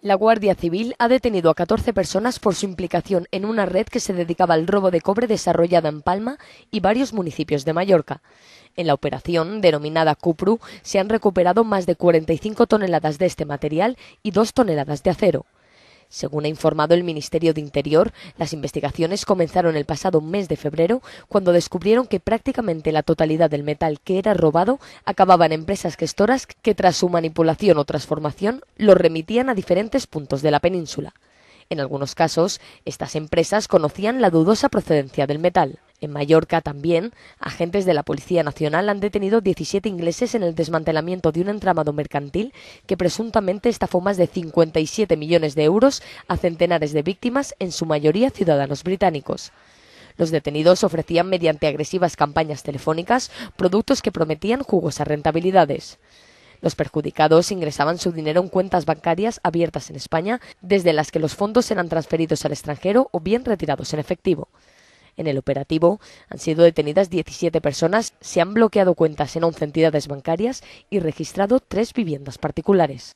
La Guardia Civil ha detenido a catorce personas por su implicación en una red que se dedicaba al robo de cobre desarrollada en Palma y varios municipios de Mallorca. En la operación, denominada Cupru, se han recuperado más de 45 toneladas de este material y dos toneladas de acero. Según ha informado el Ministerio de Interior, las investigaciones comenzaron el pasado mes de febrero cuando descubrieron que prácticamente la totalidad del metal que era robado acababa en empresas gestoras que tras su manipulación o transformación lo remitían a diferentes puntos de la península. En algunos casos, estas empresas conocían la dudosa procedencia del metal. En Mallorca también, agentes de la Policía Nacional han detenido 17 ingleses en el desmantelamiento de un entramado mercantil que presuntamente estafó más de 57 millones de euros a centenares de víctimas, en su mayoría ciudadanos británicos. Los detenidos ofrecían mediante agresivas campañas telefónicas productos que prometían jugosas rentabilidades. Los perjudicados ingresaban su dinero en cuentas bancarias abiertas en España, desde las que los fondos eran transferidos al extranjero o bien retirados en efectivo. En el operativo han sido detenidas 17 personas, se han bloqueado cuentas en once entidades bancarias y registrado tres viviendas particulares.